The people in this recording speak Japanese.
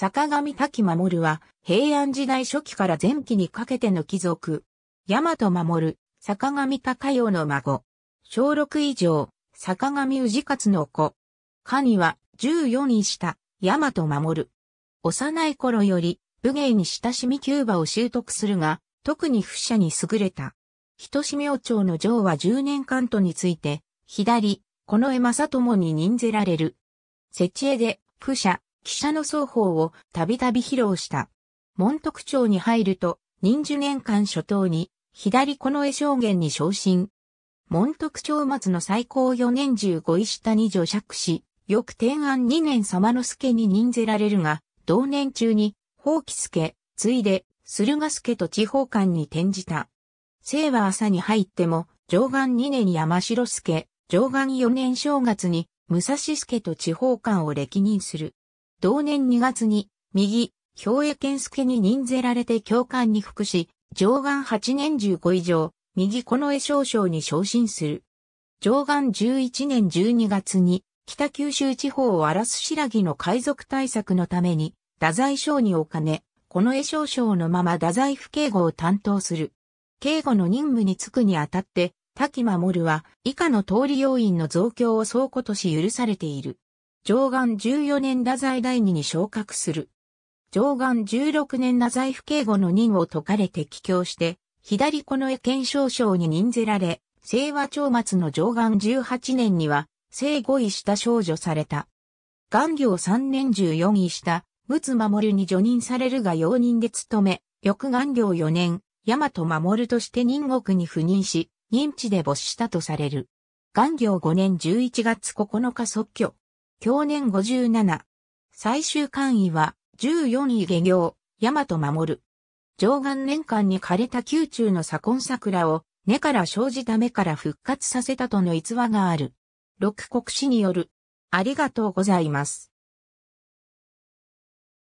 坂上滝守は、平安時代初期から前期にかけての貴族。大和守、坂上高陽の孫。小6以上、坂上氏勝の子。かには14位下、大和守。幼い頃より武芸に親しみキューバを習得するが、特に不者に優れた。人志明朝の城は10年間とについて、左、この江正友に任ぜられる。設置絵で、不者、記者の双方をたびたび披露した。門徳町に入ると、忍寿年間初頭に、左近絵証言に昇進。門徳町末の最高四年中、五位下に除爵し、翌天安二年様之助に任ぜられるが、同年中に、宝木助、ついで、駿河助と地方官に転じた。生は朝に入っても、上岸二年山城助、上岸四年正月に、武蔵助と地方官を歴任する。同年2月に、右、兵衛健介に任ぜられて教官に服し、上岸8年15以上、右この江少将に昇進する。上岸11年12月に、北九州地方を荒らす白木の海賊対策のために、太宰省にお金、この江少将のまま太宰府警護を担当する。警護の任務に就くにあたって、滝守は以下の通り要員の増強を総庫とし許されている。上岸14年太宰第二に昇格する。上岸16年太宰府警護の任を解かれて帰郷して、左この絵検証将に任ぜられ、清和朝末の上岸18年には、生後位した少女された。元行3年14位した、仏守に助任されるが容認で務め、翌元行4年、大和守として任国に赴任し、任地で没したとされる。元行5年11月9日即居、去年57。最終官位は、14位下行、大和守。る。上岸年間に枯れた宮中の左近桜を、根から生じた目から復活させたとの逸話がある。六国史による。ありがとうございます。